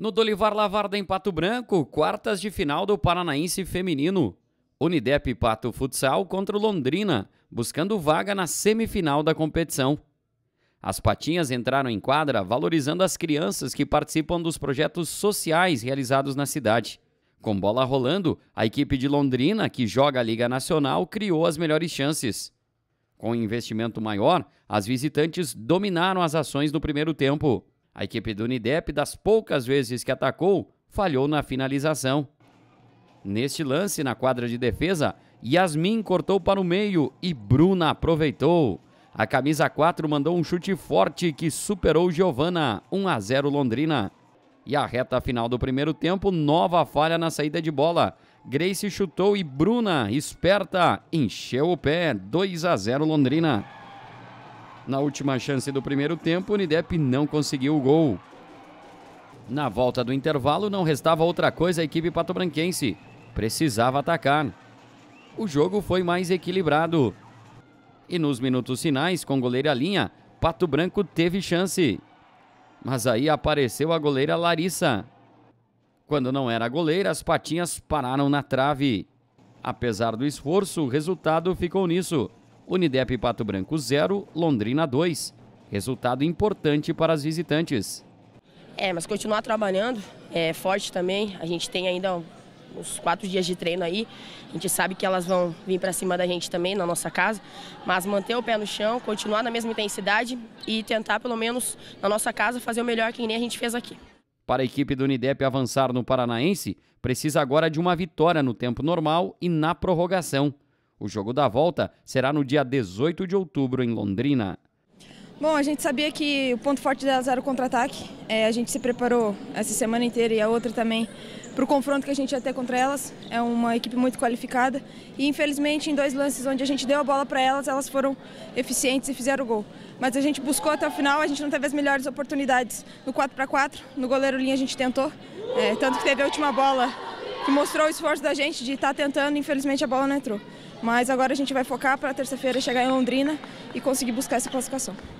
No Dolivar Lavarda em Pato Branco, quartas de final do Paranaense Feminino. Unidep Pato Futsal contra o Londrina, buscando vaga na semifinal da competição. As patinhas entraram em quadra valorizando as crianças que participam dos projetos sociais realizados na cidade. Com bola rolando, a equipe de Londrina, que joga a Liga Nacional, criou as melhores chances. Com um investimento maior, as visitantes dominaram as ações no primeiro tempo. A equipe do Unidep, das poucas vezes que atacou, falhou na finalização. Neste lance, na quadra de defesa, Yasmin cortou para o meio e Bruna aproveitou. A camisa 4 mandou um chute forte que superou Giovana, 1 a 0 Londrina. E a reta final do primeiro tempo, nova falha na saída de bola. Grace chutou e Bruna, esperta, encheu o pé, 2 a 0 Londrina. Na última chance do primeiro tempo, o Nidep não conseguiu o gol. Na volta do intervalo, não restava outra coisa à equipe patobranquense. Precisava atacar. O jogo foi mais equilibrado. E nos minutos finais, com goleira linha, Pato Branco teve chance. Mas aí apareceu a goleira Larissa. Quando não era goleira, as patinhas pararam na trave. Apesar do esforço, o resultado ficou nisso. Unidep Pato Branco 0, Londrina 2. Resultado importante para as visitantes. É, mas continuar trabalhando, é forte também. A gente tem ainda uns quatro dias de treino aí. A gente sabe que elas vão vir para cima da gente também, na nossa casa. Mas manter o pé no chão, continuar na mesma intensidade e tentar, pelo menos na nossa casa, fazer o melhor que nem a gente fez aqui. Para a equipe do Unidep avançar no Paranaense, precisa agora de uma vitória no tempo normal e na prorrogação. O jogo da volta será no dia 18 de outubro, em Londrina. Bom, a gente sabia que o ponto forte delas era o contra-ataque. É, a gente se preparou essa semana inteira e a outra também para o confronto que a gente ia ter contra elas. É uma equipe muito qualificada e, infelizmente, em dois lances onde a gente deu a bola para elas, elas foram eficientes e fizeram o gol. Mas a gente buscou até o final, a gente não teve as melhores oportunidades no 4 para 4 no goleiro linha a gente tentou, é, tanto que teve a última bola que mostrou o esforço da gente de estar tá tentando, infelizmente a bola não entrou. Mas agora a gente vai focar para terça-feira chegar em Londrina e conseguir buscar essa classificação.